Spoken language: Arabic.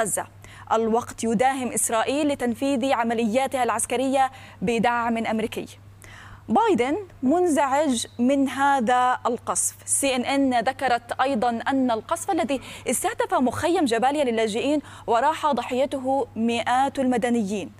غزة الوقت يداهم إسرائيل لتنفيذ عملياتها العسكرية بدعم أمريكي بايدن منزعج من هذا القصف سي ان ان ذكرت ايضا ان القصف الذي استهدف مخيم جباليا للاجئين وراح ضحيته مئات المدنيين